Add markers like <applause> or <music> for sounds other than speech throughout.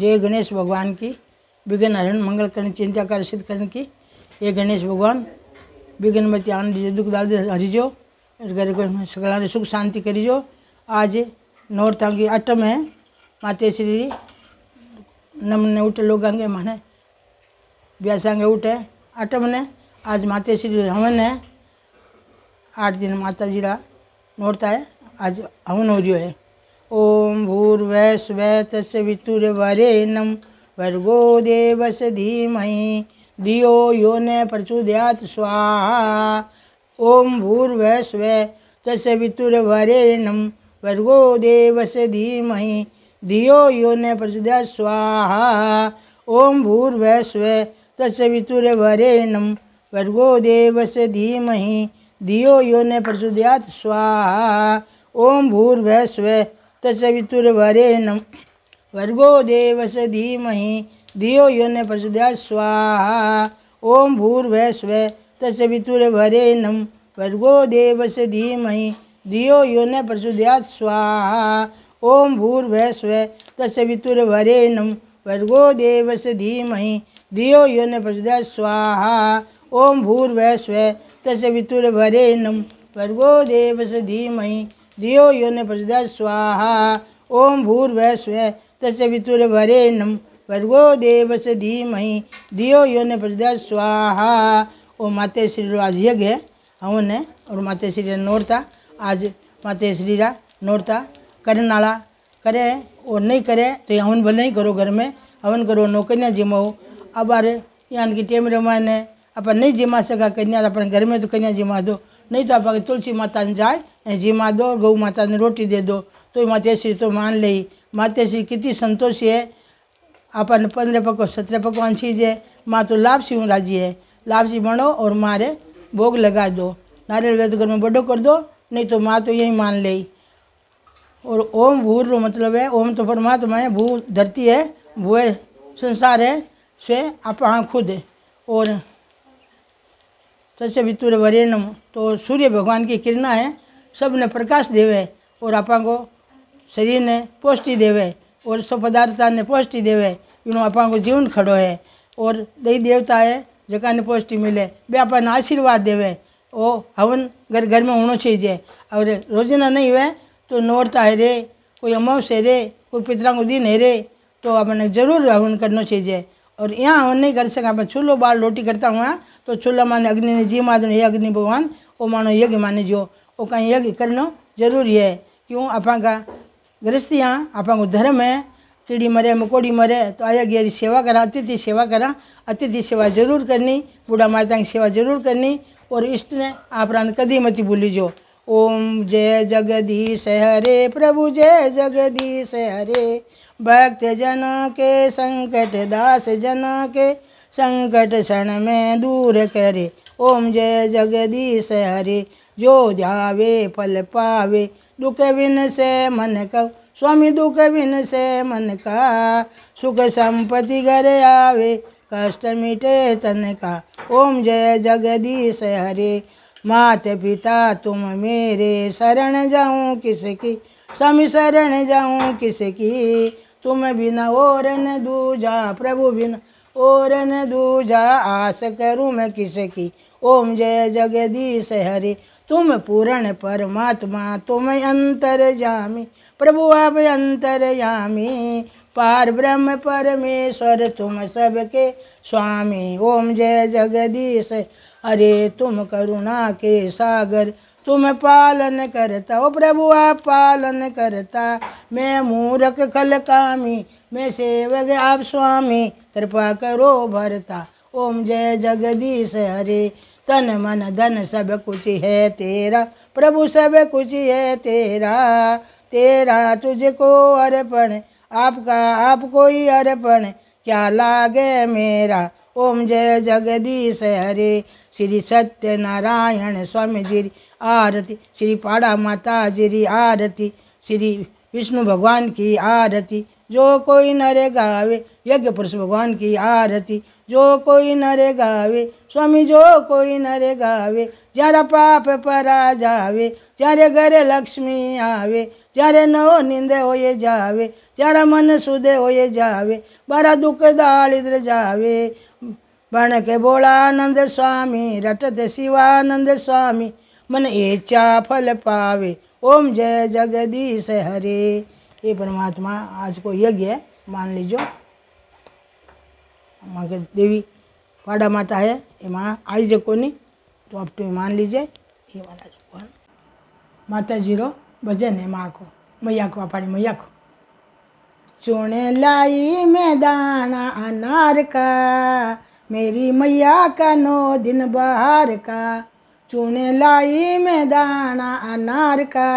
जय गणेश भगवान की विघ्न हरण मंगल कर्ण चिंता कर सिद्ध करण की ये गणेश भगवान विघ्न मत आनंद दुख दाद हरिजो घर सकल सुख शांति करीजो आज ನೋಡ್ತಂಗೆ ಅಟ್ಟಮೆ ಮಾತೆ नमने ನಮ್ಮನೆ लोग ಲೋಗಂಗೆ ಮನೆ ಬ್ಯಾಸಂಗೆ ಊಟ ಅಟ್ಟಮನೆ आज माते श्री हवन है आठ दिन माता जी नोड़ता है आज हवन हो रो है ओम भूर्वै स्वै तस् नम वर्गो देवस धीमहि दियो यो न प्रचुदयात स्वाहा ओम भूर्वै स्वै तस् नम वर्गो देवस्य धीमहि धियो यो न प्रचोदयात् स्वाहा ॐ भूर्वस्व तस्य वितुरवरेण्यं भर्गो देवस्य धीमहि धियो यो न प्रचोदयात् स्वाहा ॐ भूर्वस्व तस्य वितुरवरेण्यं भर्गो देवस्य धीमहि धियो यो न प्रचोदयात् स्वाहा ॐ भूर्वस्व तस्य वितुरवरेण्यं भर्गो देवस्य धीमहि धियो यो न प्रचोदयात् स्वाहा ओम भूर्भ स्व तस्य वितुर्वरेण्यं भर्गो देवस धीमहि धियो यो न स्वाहा ओम भूर्भ स्व तस्य वितुर्वरेण्यं भर्गो देवस धीमहि धियो यो न प्रचोदयात् स्वाहा ओम भूर्भ स्व तस्य वितुर्वरेण्यं भर्गो देवस धीमहि धियो यो न प्रचोदयात् स्वाहा ओम माते श्री है हवन ने और माते श्री नोरता आज माते श्रीरा नोरता करे नाला करे और नहीं करे तो हवन भले ही करो घर में हवन करो नौकरियाँ जिमाओ अब अरे यहाँ की टेम रमाने अपन नहीं जिमा सका कन्या तो अपन घर में तो कन्या जिमा दो नहीं तो आप तुलसी माता ने जाए ऐं जिमा दो गऊ माता ने रोटी दे दो तो माते श्री तो मान ले माते श्री कितनी संतोषी है अपन पंद्रह पको सत्रह पकवान छीजे माँ तो लाभ सी हूँ राजी है लाभ सी बनो और मारे भोग लगा दो नारियल वेद घर में बड़ो कर दो नहीं तो माँ तो यही मान ले और ओम भूर रो मतलब है ओम तो परमात्मा है भू धरती है भू है संसार है से अपहा खुद है और तस्य वितुर वरेणम तो सूर्य भगवान की किरणा है सब ने प्रकाश देवे और अपा को शरीर ने पौष्टि देवे और सब पदार्थ ने पौष्टि देवे यूनो आपा को जीवन खड़ो है और दही देवता है जगह ने पौष्टि मिले वे अपन आशीर्वाद देवे ओ हवन घर घर में होना चाहिए और रोजाना नहीं हुआ तो नोड़ता है रे कोई अमावस है रे कोई पितरा को दिन है रे तो अपने जरूर हवन करना चाहिए और यहाँ हवन नहीं कर सका अपने चूल्हो बाल रोटी करता हुआ तो चूल्हा माने अग्नि ने जी माधन ये अग्नि भगवान वो मानो यज्ञ माने जो वो कहीं यज्ञ करना जरूरी है क्यों आप गृहस्थी यहाँ आप धर्म है कीड़ी मरे मकोड़ी मरे तो आया गया सेवा करा अतिथि सेवा करा अतिथि सेवा जरूर करनी बूढ़ा माता की सेवा जरूर करनी और इष्ट ने आप कदी मत जो ओम जय जगदीश हरे प्रभु जय जगदीश हरे भक्त जन के संकट दास जन के संकट क्षण में दूर करे ओम जय जगदीश हरे जो जावे फल पावे दुख बिन से मन का स्वामी दुख बिन से मन का सुख संपत्ति घर आवे कष्ट मिटे तन का ओम जय जगदीश हरे मात पिता तुम मेरे शरण जाऊँ किसकी समी शरण जाऊँ किसकी तुम बिना और न दूजा प्रभु बिना और न दूजा आस करूँ मैं किसकी ओम जय जगदीश हरे तुम पूर्ण परमात्मा तुम अंतर जामी प्रभु आप अंतर जामी पार ब्रह्म परमेश्वर तुम सबके स्वामी ओम जय जगदीश अरे तुम करुणा के सागर तुम पालन करता ओ प्रभु आप पालन करता मैं मूर्ख कल कामी मैं सेवक आप स्वामी कृपा करो भरता ओम जय जगदीश हरे तन मन धन सब कुछ है तेरा प्रभु सब कुछ है तेरा तेरा तुझको अर्पण आपका आपको ही अर्पण क्या लागे मेरा ओम जय जगदीश हरे श्री सत्यनारायण स्वामी जी आरती श्री पाड़ा माता जी आरती श्री विष्णु भगवान की आरती जो कोई नरे गावे यज्ञ पुरुष भगवान की आरती जो कोई नरे गावे स्वामी जो कोई नरे गावे जरा पाप परा जावे जरे घरे लक्ष्मी आवे જ્યારે નવો નિંદે હોય જાવે જ્યારે મન સુદે હોય જાવે બારા દુઃખ દાળિદ્ર જાવે ભણકે બોળાનંદ સ્વામી રટતે શિવાનંદ સ્વામી मन एचा फल पावे ओम जय जगदीश हरे ये परमात्मा आज को यज्ञ है मान लीजो माँ के देवी पाड़ा माता है ये माँ आई जे कोनी तो आप तुम्हें मान लीजिए ये माता भजन है माँ को मैया को अपाड़ी मैया को चुने लाई मैं दाना अनार का मेरी मैया का नौ दिन बहार का चुने लाई मैं दाना अनार का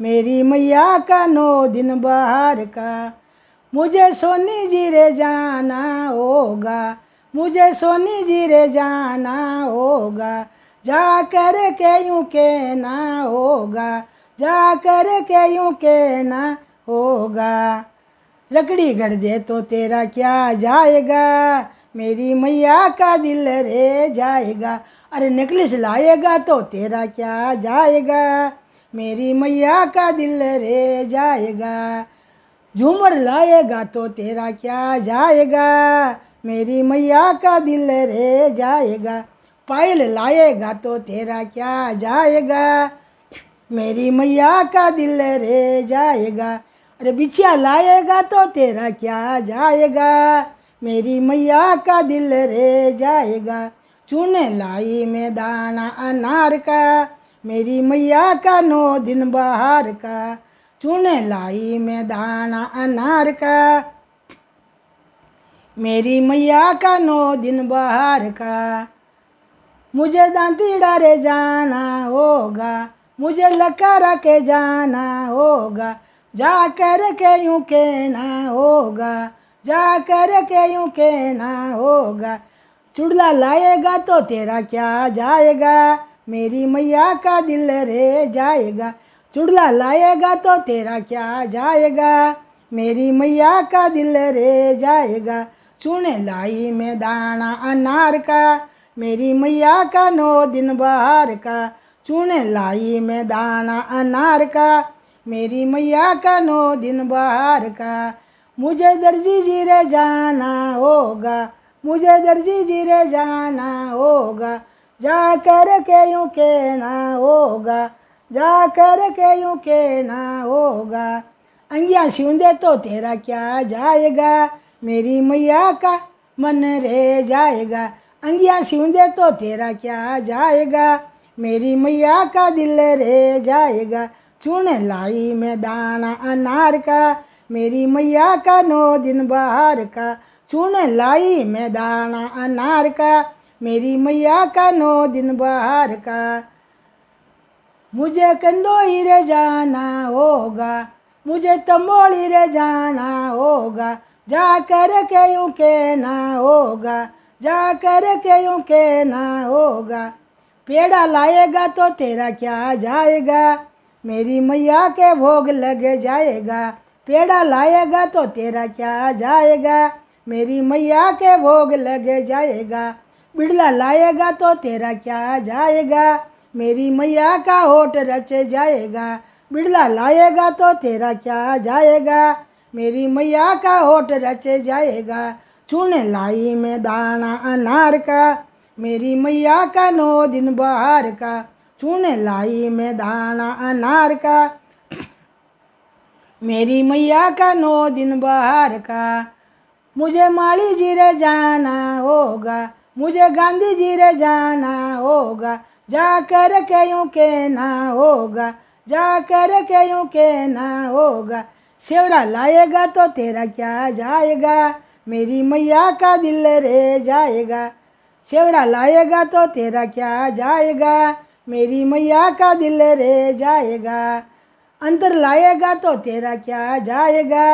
मेरी मैया का नौ दिन बहार का मुझे सोनी जी रे जाना होगा मुझे सोनी जी रे जाना होगा जा कर के यूँ के ना होगा जा कर के यूं कहना होगा लकड़ी गढ़ दे तो तेरा क्या जाएगा मेरी मैया का दिल रे जाएगा अरे नेकलेस लाएगा तो तेरा क्या जाएगा मेरी मैया का दिल रे जाएगा झूमर लाएगा तो तेरा क्या जाएगा मेरी मैया का दिल रे जाएगा पायल लाएगा तो तेरा क्या जाएगा मेरी मैया का दिल रे जाएगा अरे बिछिया लाएगा तो तेरा क्या जाएगा मेरी मैया का दिल रे जाएगा चूने लाई में दाना अनार का मेरी मैया का नौ दिन बहार का चूने लाई में दाना अनार का मेरी मैया का नौ दिन बहार का मुझे दांती डरे जाना होगा मुझे लकर के जाना होगा जा कर के यूँ कहना होगा जा कर के यूँ कहना होगा चुड़ला लाएगा तो तेरा क्या जाएगा मेरी मैया का दिल रे जाएगा चुड़ला लाएगा तो तेरा क्या जाएगा मेरी मैया का दिल रे जाएगा चुने लाई मैं दाना अनार का मेरी मैया का नौ दिन बहार का चुने लाई मैं दाना अनार का मेरी मैया का नो दिन बहार का मुझे दर्जी जी रे जाना होगा मुझे दर्जी जी रे जाना होगा जा कर के यूँ कहना होगा जा कर के यूँ के ना होगा अंगिया सींदे तो तेरा क्या जाएगा मेरी मैया का मन रे जाएगा अंगिया सींदे तो तेरा क्या जाएगा मेरी मैया का दिल रे जाएगा चुन लाई मैं दाना अनार का मेरी मैया का नौ दिन बाहर का चुन लाई मैं दाना अनार का मेरी मैया का नौ दिन बाहर का मुझे कंदोई रे जाना होगा मुझे तमोली रे जाना होगा जा कर के यूँ कहना होगा जा कर के यूँ कहना होगा पेड़ा लाएगा तो तेरा क्या आ जाएगा मेरी मैया के भोग लग जाएगा पेड़ा लाएगा तो तेरा क्या आ जाएगा मेरी मैया के भोग लग जाएगा बिड़ला लाएगा तो तेरा क्या आ जाएगा मेरी मैया का होठ रच जाएगा बिड़ला लाएगा तो तेरा क्या आ जाएगा मेरी मैया का होठ रच जाएगा चूने लाई में दाना अनार का मेरी मैया का नौ दिन बहार का चुन लाई मैं दाना अनार का <clears throat> मेरी मैया का नौ दिन बहार का मुझे माली जी रे जाना होगा मुझे गांधी जी रे जाना होगा जा कर के यूँ कहना होगा जा कर के यूँ कहना होगा सेवड़ा लाएगा तो तेरा क्या जाएगा मेरी मैया का दिल रे जाएगा सेवड़ा लाएगा तो तेरा क्या जाएगा मेरी मैया का दिल रे जाएगा अंतर लाएगा तो तेरा क्या जाएगा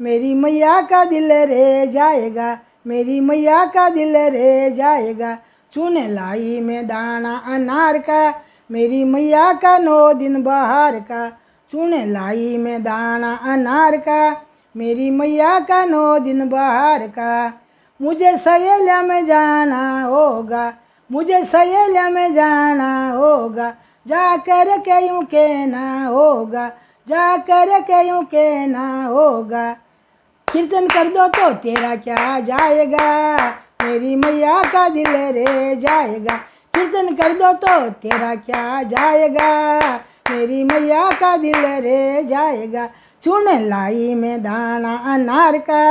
मेरी मैया का दिल रे जाएगा मेरी मैया का दिल रे जाएगा चुने लाई में दाना अनार का मेरी मैया का नौ दिन बहार का चुने लाई मैं दाना अनार का मेरी मैया का नौ दिन बहार का मुझे सहेलिया में जाना होगा मुझे सहेलिया में जाना होगा जा कर के यूँ कहना होगा जा कर के यूँ कहना होगा कीर्तन कर दो तो तेरा क्या जाएगा मेरी मैया का दिल रे जाएगा कीर्तन कर दो तो तेरा क्या जाएगा मेरी मैया का दिल रे जाएगा चुन लाई में दाना अनार का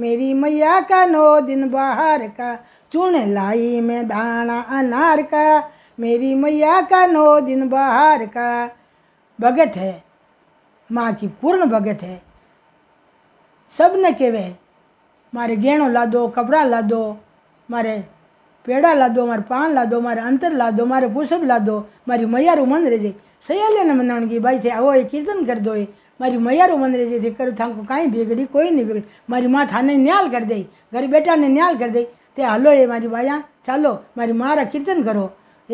मेरी मैया का नौ दिन बाहर का चुन लाई मैं दाना अनार का मेरी मैया का नौ दिन बाहर का भगत है माँ की पूर्ण भगत है सब न केवे मारे गहणो लादो कपड़ा ला दो मारे पेड़ा लादो मारे पान लादो मारे अंतर लादो मारे पुषप लादो मारी मैयारू मन रहे सयाले ने की भाई थे आओ ये कीर्तन कर दो મારી મૈયારો મંદિરે જે દીકરી થાંકું કાંઈ બિગડી કોઈ નહીં બિગડી મારી માં થાને ન્યાલ કરી દઈ ઘરે બેટાને ન્યાલ કરી દઈ તે હલો એ મારી બાયા ચાલો મારી મારા કીર્તન કરો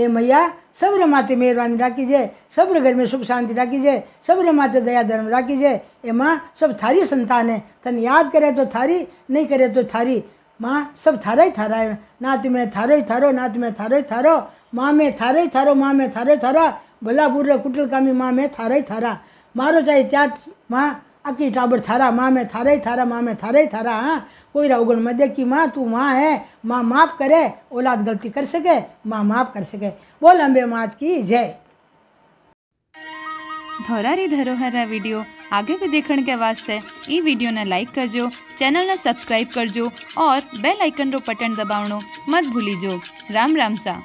એ મૈયા સબ્ર માથે મહેરબાની રાખી છે સબ્ર ઘર મેં સુખ શાંતિ રાખી છે સબ્ર માથે દયા ધર્મ રાખી છે એમાં સબ થારી સંતાને તને યાદ કરે તો થારી નહીં કરે તો થારી માં સબ થારા થારા ના તમે થારો થારો ના તમે થારો થારો માં મેં થારો થારો માં મેં થારો થારા ભલા બુરા કુટલ કામી માં મેં થારા થારા મારો જાય ત્યાં માં આખી ટાબર થારા માં મેં થારે થારા માં મેં થારે થારા હા કોઈ रावगण मत देख कि माँ तू माँ है माँ माफ़ करे औलाद गलती कर सके माँ माफ़ कर सके बोल अम्बे मात की जय ધોરારી ધરોહરના વિડીયો આગે ભી દેખણ કે વાસ્તે ઈ વિડીયોને લાઈક કરજો ચેનલને સબસ્ક્રાઇબ કરજો ઓર બેલ આઇકન રો બટન દબાવણો મત ભૂલીજો રામ રામ સા